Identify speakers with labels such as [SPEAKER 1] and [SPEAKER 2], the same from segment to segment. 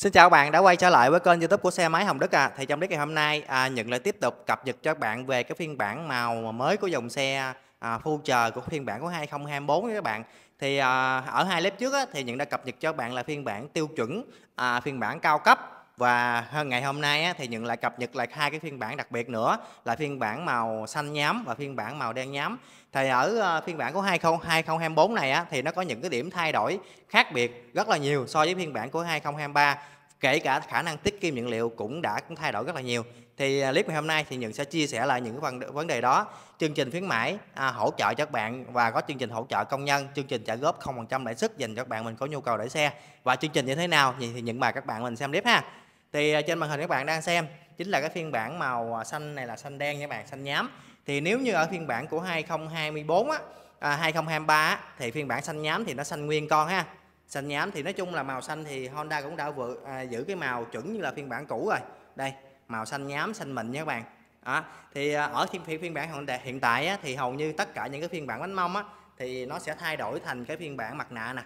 [SPEAKER 1] Xin chào các bạn đã quay trở lại với kênh youtube của xe máy Hồng Đức à. Thì trong clip ngày hôm nay à, Nhận lại tiếp tục cập nhật cho các bạn về cái phiên bản màu mới của dòng xe à, Future của phiên bản của 2024 các bạn Thì à, ở hai clip trước á, thì Nhận đã cập nhật cho các bạn là phiên bản tiêu chuẩn, à, phiên bản cao cấp và ngày hôm nay thì nhận lại cập nhật lại hai cái phiên bản đặc biệt nữa là phiên bản màu xanh nhám và phiên bản màu đen nhám thì ở ờ, phiên bản của 2024 này thì nó có những cái điểm thay đổi khác biệt rất là nhiều so với phiên bản của 2023 kể cả khả năng tiết kiệm nhiên liệu cũng đã cũng thay đổi rất là nhiều thì ờ, clip ngày hôm nay thì nhận sẽ chia sẻ lại những cái vấn đề đó chương trình khuyến mãi à, hỗ trợ cho các bạn và có chương trình hỗ trợ công nhân chương trình trả góp 0% lãi suất dành cho các bạn mình có nhu cầu để xe và chương trình như thế nào thì, thì nhận mời các bạn mình xem clip ha thì à, trên màn hình các bạn đang xem chính là cái phiên bản màu à, xanh này là xanh đen nha các bạn xanh nhám thì nếu như ở phiên bản của 2024 á à, 2023 á, thì phiên bản xanh nhám thì nó xanh nguyên con ha xanh nhám thì nói chung là màu xanh thì Honda cũng đã vừa à, giữ cái màu chuẩn như là phiên bản cũ rồi đây màu xanh nhám xanh mịn nha các bạn à, thì ở phiên, phiên bản hiện tại á, thì hầu như tất cả những cái phiên bản bánh mông á, thì nó sẽ thay đổi thành cái phiên bản mặt nạ nè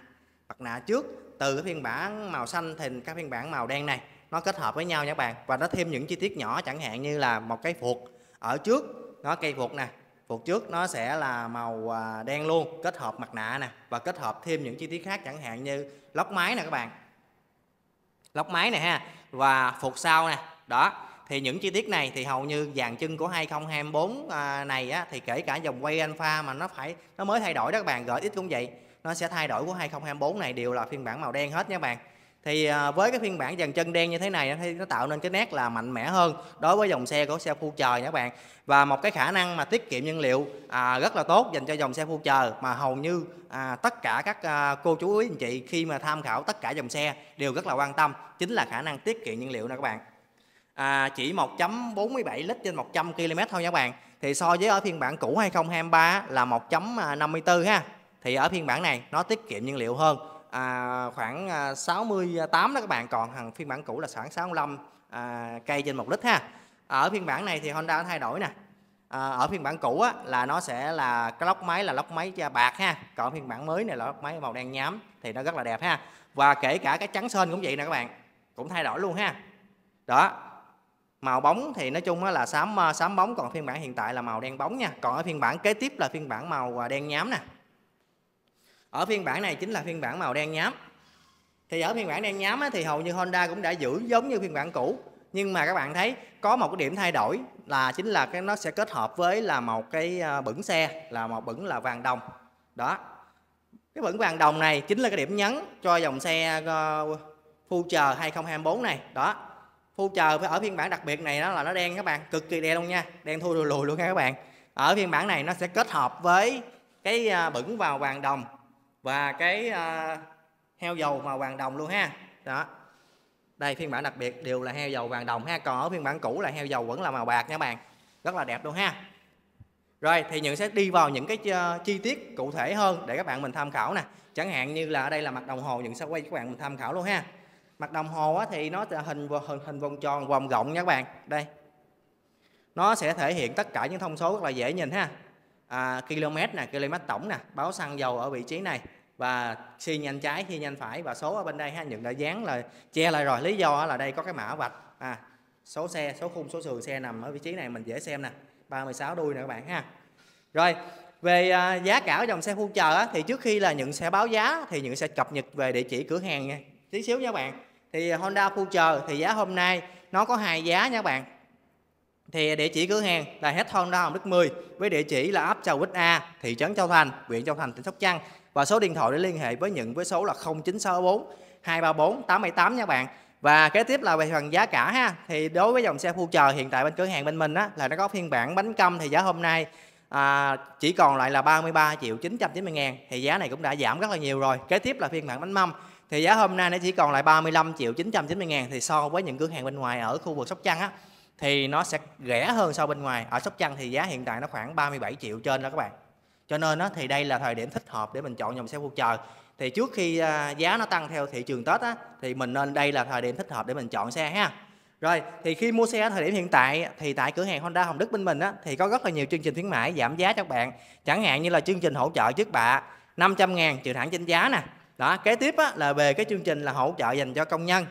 [SPEAKER 1] mặt nạ trước từ cái phiên bản màu xanh thành các phiên bản màu đen này nó kết hợp với nhau nha các bạn và nó thêm những chi tiết nhỏ chẳng hạn như là một cái phuộc ở trước nó cây phuộc nè phuộc trước nó sẽ là màu à, đen luôn kết hợp mặt nạ nè và kết hợp thêm những chi tiết khác chẳng hạn như lóc máy nè các bạn lóc máy nè ha và phuộc sau nè đó thì những chi tiết này thì hầu như dàn chân của 2024 à, này á, thì kể cả dòng quay alpha mà nó phải nó mới thay đổi đó các bạn gợi ít cũng vậy nó sẽ thay đổi của 2024 này đều là phiên bản màu đen hết nha các bạn thì à, với cái phiên bản dàn chân đen như thế này thì nó tạo nên cái nét là mạnh mẽ hơn đối với dòng xe của xe phu trời nha các bạn và một cái khả năng mà tiết kiệm nhiên liệu à, rất là tốt dành cho dòng xe phu chờ mà hầu như à, tất cả các à, cô chú ý anh chị khi mà tham khảo tất cả dòng xe đều rất là quan tâm chính là khả năng tiết kiệm nhiên liệu nè các bạn à, chỉ 1.47 lít trên 100 km thôi nha các bạn thì so với ở phiên bản cũ 2023 là 1.54 à, ha thì ở phiên bản này nó tiết kiệm nhiên liệu hơn à, khoảng 68 à, đó các bạn còn hàng phiên bản cũ là khoảng 65 à, cây trên một lít ha ở phiên bản này thì Honda thay đổi nè à, ở phiên bản cũ á, là nó sẽ là cái lốc máy là lốc máy bạc ha còn phiên bản mới này là lốc máy màu đen nhám thì nó rất là đẹp ha và kể cả cái trắng sơn cũng vậy nè các bạn cũng thay đổi luôn ha đó màu bóng thì nói chung là xám à, xám bóng còn phiên bản hiện tại là màu đen bóng nha còn ở phiên bản kế tiếp là phiên bản màu à, đen nhám nè ở phiên bản này chính là phiên bản màu đen nhám thì ở phiên bản đen nhám thì hầu như Honda cũng đã giữ giống như phiên bản cũ nhưng mà các bạn thấy có một cái điểm thay đổi là chính là cái nó sẽ kết hợp với là một cái à, bửng xe là một bửng là vàng đồng đó cái bửng vàng đồng này chính là cái điểm nhấn cho dòng xe ờ, Future 2024 này đó Future ở phiên bản đặc biệt này nó là nó đen các bạn cực kỳ đen luôn nha đen thui lùi luôn nha các bạn ở phiên bản này nó sẽ kết hợp với cái à, bửng vào vàng đồng và cái uh, heo dầu màu vàng đồng luôn ha đó đây phiên bản đặc biệt đều là heo dầu vàng đồng ha còn ở phiên bản cũ là heo dầu vẫn là màu bạc nha bạn rất là đẹp luôn ha rồi thì những sẽ đi vào những cái ờ, chi tiết cụ thể hơn để các bạn mình tham khảo nè chẳng hạn như là ở đây là mặt đồng hồ những sẽ quay các bạn mình tham khảo luôn ha mặt đồng hồ thì nó là hình, hình hình vòng tròn vòng rộng nha các bạn đây nó sẽ thể hiện tất cả những thông số rất là dễ nhìn ha à, km nè km tổng nè báo xăng dầu ở vị trí này và xi nhanh trái xi nhanh phải và số ở bên đây ha nhận đã dán là che lại rồi lý do là đây có cái mã vạch à số xe số khung số sườn xe nằm ở vị trí này mình dễ xem nè 36 đuôi nè các bạn ha rồi về à, giá cả dòng xe full chờ á, thì trước khi là những xe báo giá thì những xe cập nhật về địa chỉ cửa hàng nha tí xíu nha các bạn thì Honda full chờ thì giá hôm nay nó có hai giá nha các bạn thì địa chỉ cửa hàng là hết Honda Hồng Đức 10 với địa chỉ là ấp châu Quýt A thị trấn Châu Thành huyện Châu Thành tỉnh Sóc Trăng và số điện thoại để liên hệ với nhận với số là 0964 234 878 nha bạn và kế tiếp là về phần giá cả ha thì đối với dòng xe full chờ hiện tại bên cửa hàng bên mình á là nó có phiên bản bánh câm thì giá hôm nay à, chỉ còn lại là 33 triệu 990 ngàn thì giá này cũng đã giảm rất là nhiều rồi kế tiếp là phiên bản bánh mâm thì giá hôm nay nó chỉ còn lại 35 triệu 990 ngàn thì so với những cửa hàng bên ngoài ở khu vực Sóc Trăng á thì nó sẽ rẻ hơn so bên ngoài ở Sóc Trăng thì giá hiện tại nó khoảng 37 triệu trên đó các bạn cho nên đó, thì đây là thời điểm thích hợp để mình chọn dòng xe future thì trước khi à, giá nó tăng theo thị trường tết á, thì mình nên đây là thời điểm thích hợp để mình chọn xe ha rồi thì khi mua xe ở thời điểm hiện tại thì tại cửa hàng Honda Hồng Đức bên mình á, thì có rất là nhiều chương trình khuyến mãi giảm giá cho các bạn chẳng hạn như là chương trình hỗ trợ trước bạ 500 ngàn trừ thẳng trên giá nè đó kế tiếp á, là về cái chương trình là hỗ trợ dành cho công nhân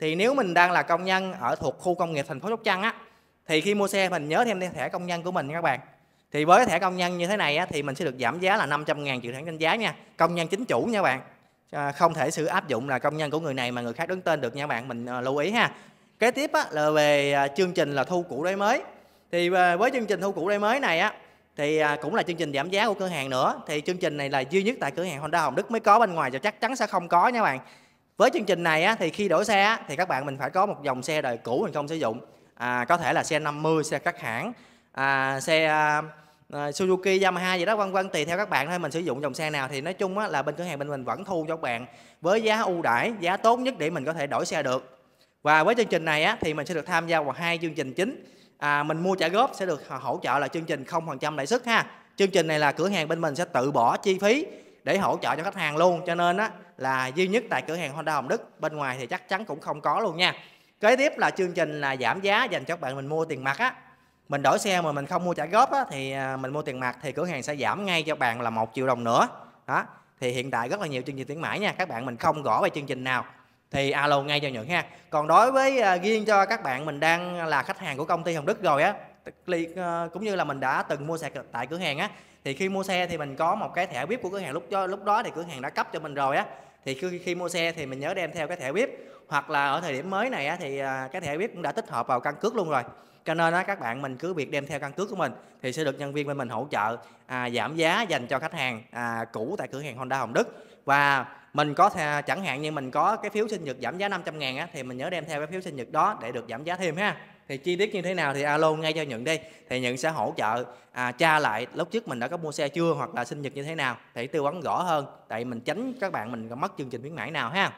[SPEAKER 1] thì nếu mình đang là công nhân ở thuộc khu công nghiệp thành phố Sóc Trăng á thì khi mua xe mình nhớ thêm thẻ công nhân của mình các bạn thì với thẻ công nhân như thế này á, thì mình sẽ được giảm giá là 500 ngàn triệu thẳng tranh giá nha công nhân chính chủ nha bạn à, không thể sự áp dụng là công nhân của người này mà người khác đứng tên được nha bạn mình à, lưu ý ha kế tiếp á, là về à, chương trình là thu cũ đấy mới thì à, với chương trình thu cũ đấy mới này á thì à, cũng là chương trình giảm giá của cửa hàng nữa thì chương trình này là duy nhất tại cửa hàng Honda Hồng Đức mới có bên ngoài và chắc chắn sẽ không có nha bạn với chương trình này á, thì khi đổi xe á, thì các bạn mình phải có một dòng xe đời cũ mình không sử dụng à, có thể là xe 50 xe các hãng à, xe à, à Suzuki Yamaha gì đó vân vân tùy theo các bạn thôi mình sử dụng dòng xe nào thì nói chung á, là bên cửa hàng bên mình vẫn thu cho các bạn với giá ưu đãi giá tốt nhất để mình có thể đổi xe được và với chương trình này á, thì mình sẽ được tham gia vào hai chương trình chính à, mình mua trả góp sẽ được hỗ trợ là chương trình 0% lãi suất ha chương trình này là cửa hàng bên mình sẽ tự bỏ chi phí để hỗ trợ cho khách hàng luôn cho nên á, là duy nhất tại cửa hàng Honda Hồng Đức bên ngoài thì chắc chắn cũng không có luôn nha kế tiếp là chương trình là giảm giá dành cho các bạn mình mua tiền mặt á mình đổi xe mà mình không mua trả góp á, thì à, mình mua tiền mặt thì cửa hàng sẽ giảm ngay cho bạn là một triệu đồng nữa đó thì hiện tại rất là nhiều chương trình khuyến mãi nha các bạn mình không gõ về chương trình nào thì alo ngay cho nhận ha còn đối với à, riêng cho các bạn mình đang là khách hàng của công ty hồng đức rồi á ờ, cũng như là mình đã từng mua xe tại cửa hàng á thì khi mua xe thì mình có một cái thẻ vip của cửa hàng lúc đó, lúc đó thì cửa hàng đã cấp cho mình rồi á thì khi, khi mua xe thì mình nhớ đem theo cái thẻ vip hoặc là ở thời điểm mới này á, thì à, cái thẻ vip cũng đã tích hợp vào căn cước luôn rồi cho nên đó các bạn mình cứ việc đem theo căn cước của mình thì sẽ được nhân viên bên mình hỗ trợ à, giảm giá dành cho khách hàng à, cũ tại cửa hàng Honda Hồng Đức và mình có thể, chẳng hạn như mình có cái phiếu sinh nhật giảm giá 500 ngàn á, thì mình nhớ đem theo cái phiếu sinh nhật đó để được giảm giá thêm ha thì chi tiết như thế nào thì alo ngay cho nhận đi thì nhận sẽ hỗ trợ à, tra lại lúc trước mình đã có mua xe chưa hoặc là sinh nhật như thế nào để tư vấn rõ hơn tại mình tránh các bạn mình có mất chương trình khuyến mãi nào ha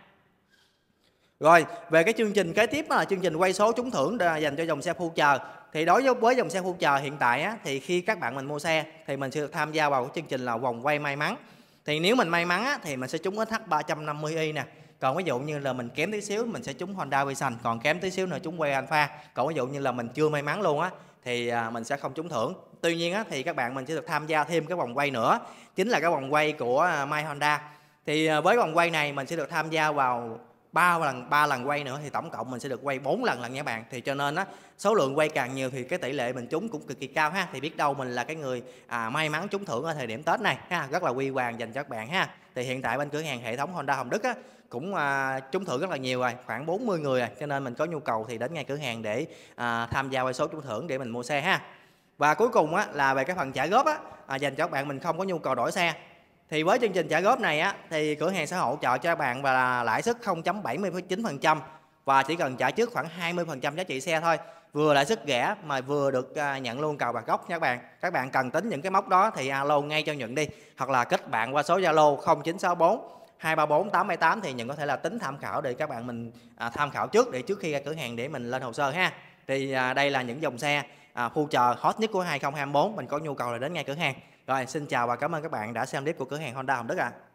[SPEAKER 1] rồi, về cái chương trình kế tiếp là chương trình quay số trúng thưởng dành cho dòng xe full chờ. Thì đối với với dòng xe full chờ hiện tại á, thì khi các bạn mình mua xe thì mình sẽ tham gia vào cái chương trình là vòng quay may mắn. Thì nếu mình may mắn á, thì mình sẽ trúng SH350i nè. Còn ví dụ như là mình kém tí xíu mình sẽ trúng Honda Vision, còn kém tí xíu nữa trúng quay Alpha. Còn ví dụ như là mình chưa may mắn luôn á thì à, mình sẽ không trúng thưởng. Tuy nhiên á, thì các bạn mình sẽ được tham gia thêm cái vòng quay nữa, chính là cái vòng quay của à, My Honda. Thì à, với vòng quay này mình sẽ được tham gia vào ba lần ba lần quay nữa thì tổng cộng mình sẽ được quay 4 lần lần nha bạn thì cho nên á số lượng quay càng nhiều thì cái tỷ lệ mình trúng cũng cực kỳ cao ha thì biết đâu mình là cái người à, may mắn trúng thưởng ở thời điểm Tết này ha rất là quy hoàng dành cho các bạn ha thì hiện tại bên cửa hàng hệ thống Honda Hồng Đức á cũng à, trúng thưởng rất là nhiều rồi khoảng 40 người rồi cho nên mình có nhu cầu thì đến ngay cửa hàng để à, tham gia quay số trúng thưởng để mình mua xe ha và cuối cùng á, là về cái phần trả góp á, à, dành cho các bạn mình không có nhu cầu đổi xe thì với chương trình trả góp này á thì cửa hàng sẽ hỗ trợ cho bạn và là lãi suất 0.79% và chỉ cần trả trước khoảng 20% giá trị xe thôi vừa lãi suất rẻ mà vừa được à, nhận luôn cào bạc gốc nha các bạn các bạn cần tính những cái mốc đó thì alo ngay cho nhận đi hoặc là kết bạn qua số zalo 0964 234 878 thì nhận có thể là tính tham khảo để các bạn mình à, tham khảo trước để trước khi ra cửa hàng để mình lên hồ sơ ha thì à, đây là những dòng xe à, trợ hot nhất của 2024 mình có nhu cầu là đến ngay cửa hàng rồi xin chào và cảm ơn các bạn đã xem clip của cửa hàng Honda Hồng Đức ạ. À.